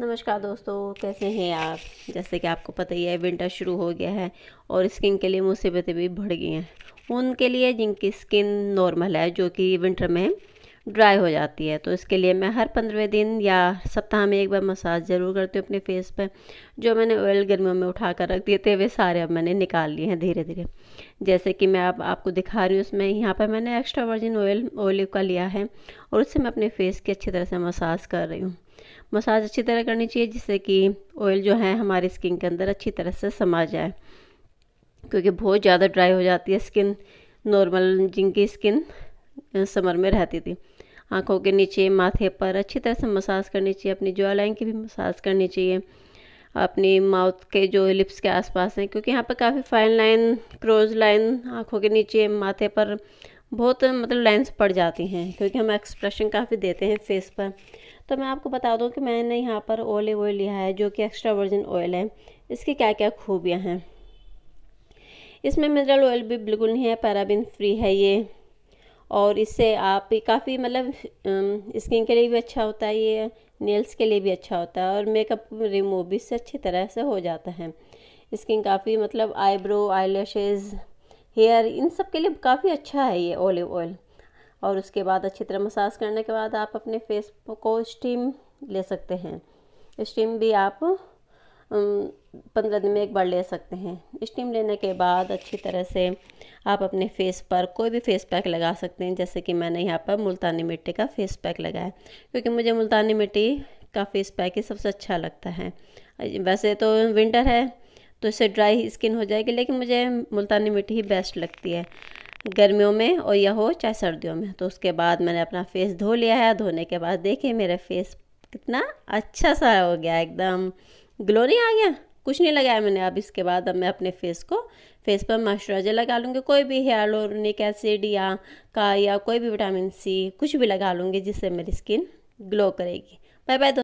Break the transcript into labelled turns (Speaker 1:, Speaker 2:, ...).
Speaker 1: नमस्कार दोस्तों कैसे हैं आप जैसे कि आपको पता ही है विंटर शुरू हो गया है और स्किन के लिए मुसीबतें भी बढ़ गई हैं उनके लिए जिनकी स्किन नॉर्मल है जो कि विंटर में ड्राई हो जाती है तो इसके लिए मैं हर पंद्रहवें दिन या सप्ताह में एक बार मसाज ज़रूर करती हूँ अपने फेस पर जो मैंने ऑयल गर्मियों में उठा कर रख दिए थे वे सारे अब मैंने निकाल लिए हैं धीरे धीरे जैसे कि मैं अब आप, आपको दिखा रही हूँ उसमें यहाँ पर मैंने एक्स्ट्रा वर्जिन ऑयल ओल, ऑलिव का लिया है और उससे मैं अपने फेस की अच्छी तरह से मसाज कर रही हूँ मसाज अच्छी तरह करनी चाहिए जिससे कि ऑयल जो है हमारी स्किन के अंदर अच्छी तरह से समा जाए क्योंकि बहुत ज़्यादा ड्राई हो जाती है स्किन नॉर्मल जिनकी स्किन समर में रहती थी आंखों के नीचे माथे पर अच्छी तरह से मसाज करनी चाहिए अपनी जॉ लाइन की भी मसाज करनी चाहिए अपनी माउथ के जो लिप्स के आसपास हैं क्योंकि यहाँ पर काफ़ी फाइन लाइन क्रोज लाइन आँखों के नीचे माथे पर बहुत मतलब लेंस पड़ जाती हैं क्योंकि हम एक्सप्रेशन काफ़ी देते हैं फेस पर तो मैं आपको बता दूं कि मैंने यहाँ पर ओलिव ऑयल लिया है जो कि एक्स्ट्रा वर्जिन ऑयल है इसकी क्या क्या खूबियाँ हैं इसमें मिनरल ऑयल भी बिल्कुल नहीं है पैराबिन फ्री है ये और इससे आप काफ़ी मतलब स्किन के लिए भी अच्छा होता है ये नेल्स के लिए भी अच्छा होता है और मेकअप रिमूव भी इससे अच्छी तरह से हो जाता है स्किन काफ़ी मतलब आईब्रो आई हेयर इन सब के लिए काफ़ी अच्छा है ये ओलिव ऑयल और उसके बाद अच्छी तरह मसाज करने के बाद आप अपने फेस को स्टीम ले सकते हैं स्टीम भी आप पंद्रह दिन में एक बार ले सकते हैं स्टीम लेने के बाद अच्छी तरह से आप अपने फेस पर कोई भी फेस पैक लगा सकते हैं जैसे कि मैंने यहाँ पर मुल्तानी मिट्टी का फेस पैक लगाया क्योंकि मुझे मुल्तानी मिट्टी का फेस पैक ही सबसे अच्छा लगता है वैसे तो विंटर है तो इससे ड्राई स्किन हो जाएगी लेकिन मुझे मुल्तानी मिट्टी ही बेस्ट लगती है गर्मियों में और या हो चाहे सर्दियों में तो उसके बाद मैंने अपना फेस धो लिया है धोने के बाद देखिए मेरा फेस कितना अच्छा सा हो गया एकदम ग्लो नहीं आ गया कुछ नहीं लगाया मैंने अब इसके बाद अब मैं अपने फेस को फेस पर मॉइस्चराइजर लगा लूँगी कोई भी हेलोनिक एसिड या का या कोई भी विटामिन सी कुछ भी लगा लूँगी जिससे मेरी स्किन ग्लो करेगी बाय बाय